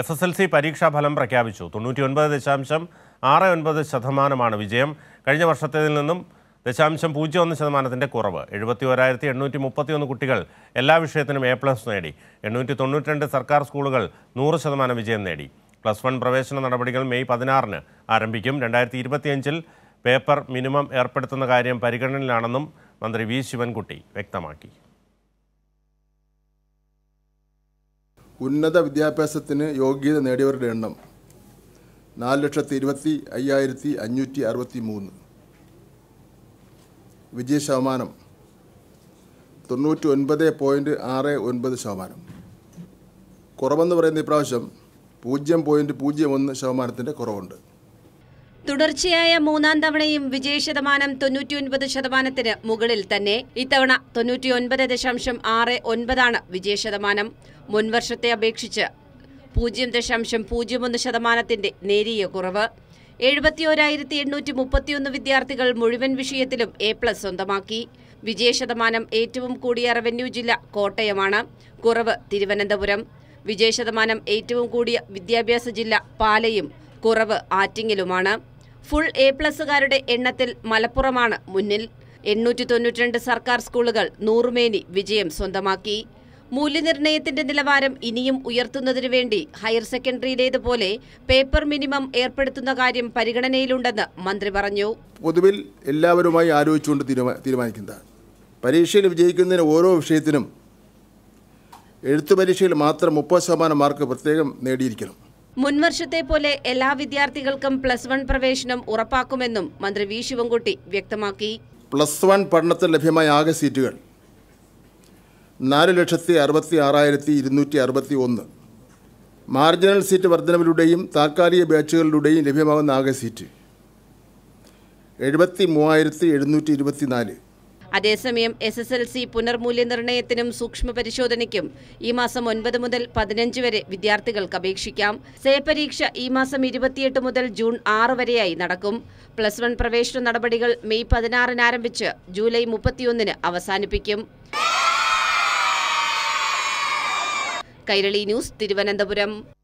S S L C പരീക്ഷാഫലം പ്രഖ്യാപിച്ചു തൊണ്ണൂറ്റിയൊൻപത് ദശാംശം ആറ് ഒൻപത് ശതമാനമാണ് വിജയം കഴിഞ്ഞ വർഷത്തേതിൽ നിന്നും ദശാംശം പൂജ്യം ഒന്ന് ശതമാനത്തിൻ്റെ കുറവ് എഴുപത്തി ഒരായിരത്തി എണ്ണൂറ്റി മുപ്പത്തിയൊന്ന് കുട്ടികൾ എല്ലാ വിഷയത്തിനും എ പ്ലസ് നേടി എണ്ണൂറ്റി തൊണ്ണൂറ്റിരണ്ട് സർക്കാർ സ്കൂളുകൾ നൂറ് ശതമാനം വിജയം നേടി പ്ലസ് വൺ പ്രവേശന നടപടികൾ മെയ് പതിനാറിന് ആരംഭിക്കും രണ്ടായിരത്തി ഇരുപത്തിയഞ്ചിൽ പേപ്പർ മിനിമം ഏർപ്പെടുത്തുന്ന കാര്യം പരിഗണനയിലാണെന്നും മന്ത്രി വി ശിവൻകുട്ടി വ്യക്തമാക്കി ഉന്നത വിദ്യാഭ്യാസത്തിന് യോഗ്യത നേടിയവരുടെ എണ്ണം നാല് ലക്ഷത്തി ഇരുപത്തി അയ്യായിരത്തി അഞ്ഞൂറ്റി അറുപത്തി മൂന്ന് വിജയ ശതമാനം തൊണ്ണൂറ്റി ഒൻപത് പോയിൻറ്റ് ആറ് ഒൻപത് ശതമാനം കുറവെന്ന് പറയുന്ന ഇപ്രാവശ്യം പൂജ്യം പോയിൻറ്റ് പൂജ്യം ഒന്ന് ശതമാനത്തിൻ്റെ കുറവുണ്ട് തുടർച്ചയായ മൂന്നാം തവണയും വിജയ ശതമാനം തൊണ്ണൂറ്റിയൊൻപത് ശതമാനത്തിന് മുകളിൽ തന്നെ ഇത്തവണ തൊണ്ണൂറ്റിയൊൻപത് ദശാംശം ആറ് ഒൻപതാണ് വിജയ ശതമാനം മുൻവർഷത്തെ അപേക്ഷിച്ച് പൂജ്യം ദശാംശം പൂജ്യം ഒന്ന് ശതമാനത്തിന്റെ നേരിയ കുറവ് എഴുപത്തിയോരായിരത്തി എണ്ണൂറ്റി മുപ്പത്തിയൊന്ന് വിദ്യാർത്ഥികൾ മുഴുവൻ വിഷയത്തിലും എ പ്ലസ് സ്വന്തമാക്കി ശതമാനം ഏറ്റവും കൂടിയ റവന്യൂ ജില്ല കോട്ടയമാണ് കുറവ് തിരുവനന്തപുരം ശതമാനം ഏറ്റവും കൂടിയ വിദ്യാഭ്യാസ ജില്ല പാലയും കുറവ് ആറ്റിങ്ങിലുമാണ് ഫുൾ എ പ്ലസുകാരുടെ എണ്ണത്തിൽ മലപ്പുറമാണ് മുന്നിൽ എണ്ണൂറ്റി തൊണ്ണൂറ്റിരണ്ട് സർക്കാർ സ്കൂളുകൾ നൂറുമേനി വിജയം സ്വന്തമാക്കി മൂല്യനിർണ്ണയത്തിന്റെ നിലവാരം ഇനിയും ഉയർത്തുന്നതിനു വേണ്ടി ഹയർ സെക്കൻഡറിയിലേതുപോലെ പേപ്പർ മിനിമം ഏർപ്പെടുത്തുന്ന കാര്യം പരിഗണനയിലുണ്ടെന്ന് മന്ത്രി പറഞ്ഞു പൊതുവിൽ എല്ലാവരുമായി ആലോചിച്ചുകൊണ്ട് തീരുമാനിക്കുന്നത് പരീക്ഷയിൽ വിജയിക്കുന്നതിന് ഓരോ വിഷയത്തിനും എഴുത്തു പരീക്ഷയിൽ മാത്രം മുപ്പത് ശതമാനം മാർക്ക് പ്രത്യേകം നേടിയിരിക്കണം മുൻവർഷത്തെ പോലെ എല്ലാ വിദ്യാർത്ഥികൾക്കും പ്ലസ് വൺ പ്രവേശനം ഉറപ്പാക്കുമെന്നും മന്ത്രി വി ശിവൻകുട്ടി വ്യക്തമാക്കി പ്ലസ് വൺ പഠനത്തിൽ ലഭ്യമായ ആകെ സീറ്റുകൾ നാല് ലക്ഷത്തി അറുപത്തി ആറായിരത്തി ഇരുന്നൂറ്റി അറുപത്തി ഒന്ന് മാർജിനൽ സീറ്റ് വർധനവിലൂടെയും താൽക്കാലിക ബാച്ചുകളിലൂടെയും ലഭ്യമാകുന്ന ആകെ സീറ്റ് എഴുപത്തി മൂവായിരത്തി എഴുന്നൂറ്റി ഇരുപത്തി നാല് അതേസമയം എസ് എസ് എൽ സി പുനർമൂല്യനിർണ്ണയത്തിനും സൂക്ഷ്മ പരിശോധനയ്ക്കും ഈ മാസം ഒൻപത് മുതൽ പതിനഞ്ച് വരെ വിദ്യാർത്ഥികൾക്ക് അപേക്ഷിക്കാം സേ പരീക്ഷ ഈ മാസം ഇരുപത്തിയെട്ട് മുതൽ ജൂൺ ആറ് വരെയായി നടക്കും പ്ലസ് വൺ പ്രവേശന നടപടികൾ മെയ് പതിനാറിന് ആരംഭിച്ച് ജൂലൈ മുപ്പത്തിയൊന്നിന് അവസാനിപ്പിക്കും കൈരളി ന്യൂസ് തിരുവനന്തപുരം